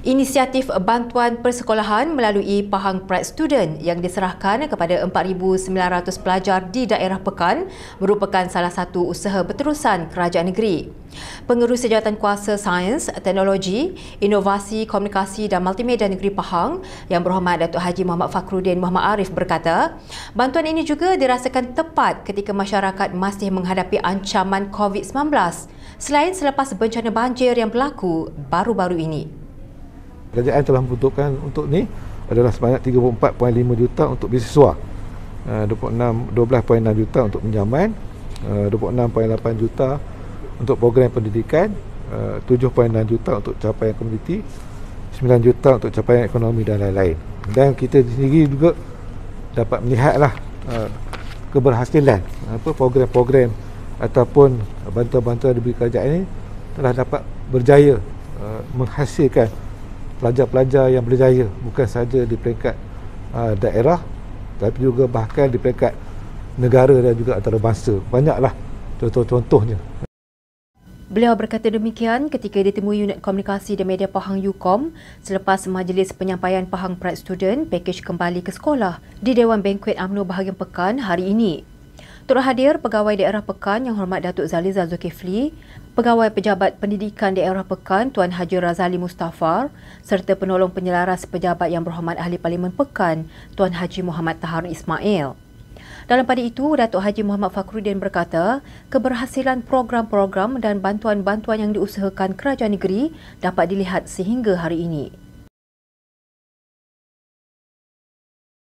inisiatif bantuan persekolahan melalui Pahang Pride Student yang diserahkan kepada 4,900 pelajar di daerah Pekan merupakan salah satu usaha berterusan kerajaan negeri. Pengurus Jawatan Kuasa Sains, Teknologi, Inovasi, Komunikasi dan Multimedia Negeri Pahang yang berhormat Datuk Haji Muhammad Fakhrudin Muhammad Arif berkata, bantuan ini juga dirasakan tepat ketika masyarakat masih menghadapi ancaman COVID-19 selain selepas bencana banjir yang berlaku baru-baru ini kerajaan telah membutuhkan untuk ni adalah sebanyak 34.5 juta untuk bisiswa uh, 26 12.6 juta untuk pinjaman uh, 26.8 juta untuk program pendidikan eh, uh, 7.6 juta untuk capaian komuniti 9 juta untuk capaian ekonomi dan lain-lain dan kita sendiri juga dapat melihatlah uh, keberhasilan apa program-program ataupun bantuan-bantuan dari kerajaan ini telah dapat berjaya uh, menghasilkan pelajar-pelajar yang berjaya bukan saja di peringkat uh, daerah tapi juga bahkan di peringkat negara dan juga antarabangsa. Banyaklah contoh-contohnya. Beliau berkata demikian ketika ditemui unit komunikasi di media Pahang UKOM selepas majlis penyampaian Pahang Pride Student Package kembali ke sekolah di Dewan Bankuet UMNO Bahagian Pekan hari ini. Turut hadir Pegawai Daerah Pekan Yang Hormat Datuk Zaliza Zulkifli, Pegawai Pejabat Pendidikan Daerah Pekan Tuan Haji Razali Mustafar, serta Penolong Penyelaras Pejabat Yang Berhormat Ahli Parlimen Pekan Tuan Haji Muhammad Taharun Ismail. Dalam pada itu, Datuk Haji Muhammad Fakhruddin berkata, keberhasilan program-program dan bantuan-bantuan yang diusahakan kerajaan negeri dapat dilihat sehingga hari ini.